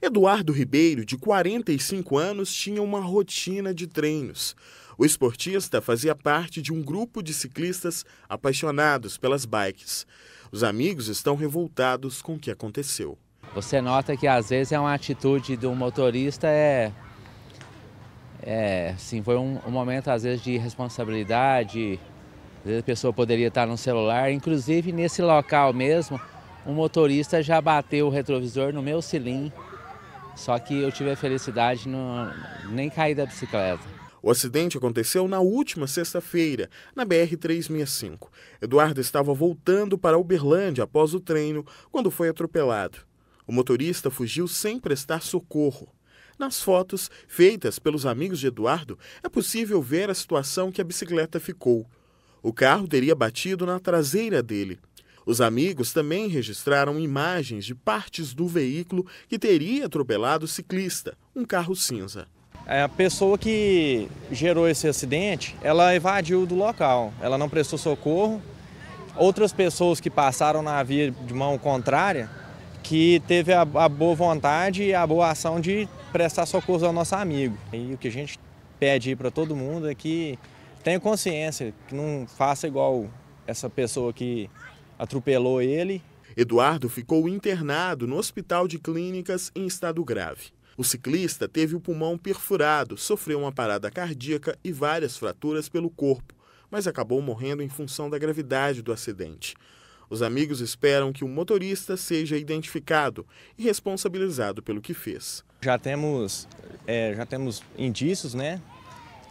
Eduardo Ribeiro, de 45 anos, tinha uma rotina de treinos. O esportista fazia parte de um grupo de ciclistas apaixonados pelas bikes. Os amigos estão revoltados com o que aconteceu. Você nota que às vezes é uma atitude do motorista é é, sim, foi um, um momento às vezes de irresponsabilidade. Às vezes a pessoa poderia estar no celular, inclusive nesse local mesmo, um motorista já bateu o retrovisor no meu cilindro só que eu tive a felicidade de nem cair da bicicleta. O acidente aconteceu na última sexta-feira, na BR-365. Eduardo estava voltando para Uberlândia após o treino quando foi atropelado. O motorista fugiu sem prestar socorro. Nas fotos feitas pelos amigos de Eduardo, é possível ver a situação que a bicicleta ficou. O carro teria batido na traseira dele. Os amigos também registraram imagens de partes do veículo que teria atropelado o ciclista, um carro cinza. É, a pessoa que gerou esse acidente, ela evadiu do local, ela não prestou socorro. Outras pessoas que passaram na via de mão contrária, que teve a, a boa vontade e a boa ação de prestar socorro ao nosso amigo. E o que a gente pede para todo mundo é que tenha consciência, que não faça igual essa pessoa que atropelou ele. Eduardo ficou internado no Hospital de Clínicas em estado grave. O ciclista teve o pulmão perfurado, sofreu uma parada cardíaca e várias fraturas pelo corpo, mas acabou morrendo em função da gravidade do acidente. Os amigos esperam que o motorista seja identificado e responsabilizado pelo que fez. Já temos, é, já temos indícios, né?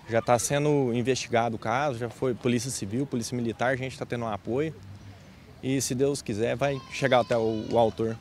Já está sendo investigado o caso, já foi Polícia Civil, Polícia Militar, a gente está tendo um apoio. E se Deus quiser, vai chegar até o, o autor.